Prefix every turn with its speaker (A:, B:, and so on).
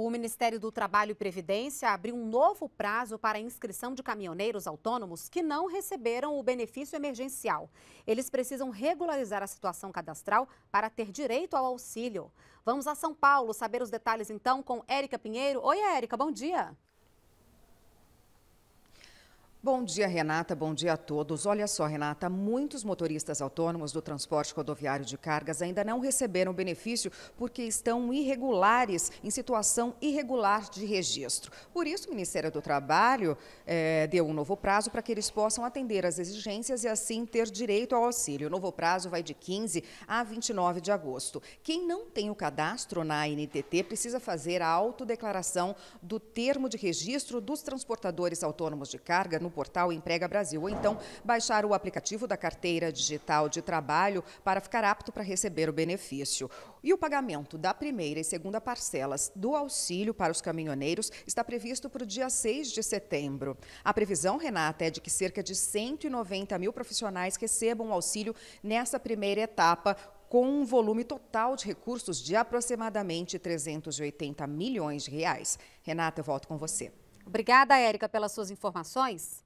A: O Ministério do Trabalho e Previdência abriu um novo prazo para a inscrição de caminhoneiros autônomos que não receberam o benefício emergencial. Eles precisam regularizar a situação cadastral para ter direito ao auxílio. Vamos a São Paulo saber os detalhes então com Érica Pinheiro. Oi, Érica, bom dia.
B: Bom dia, Renata. Bom dia a todos. Olha só, Renata, muitos motoristas autônomos do transporte rodoviário de cargas ainda não receberam benefício porque estão irregulares, em situação irregular de registro. Por isso, o Ministério do Trabalho eh, deu um novo prazo para que eles possam atender às exigências e assim ter direito ao auxílio. O novo prazo vai de 15 a 29 de agosto. Quem não tem o cadastro na ANTT precisa fazer a autodeclaração do termo de registro dos transportadores autônomos de carga no no portal Emprega Brasil ou então baixar o aplicativo da carteira digital de trabalho para ficar apto para receber o benefício. E o pagamento da primeira e segunda parcelas do auxílio para os caminhoneiros está previsto para o dia 6 de setembro. A previsão, Renata, é de que cerca de 190 mil profissionais recebam o auxílio nessa primeira etapa, com um volume total de recursos de aproximadamente 380 milhões de reais. Renata, eu volto com você.
A: Obrigada, Érica, pelas suas informações.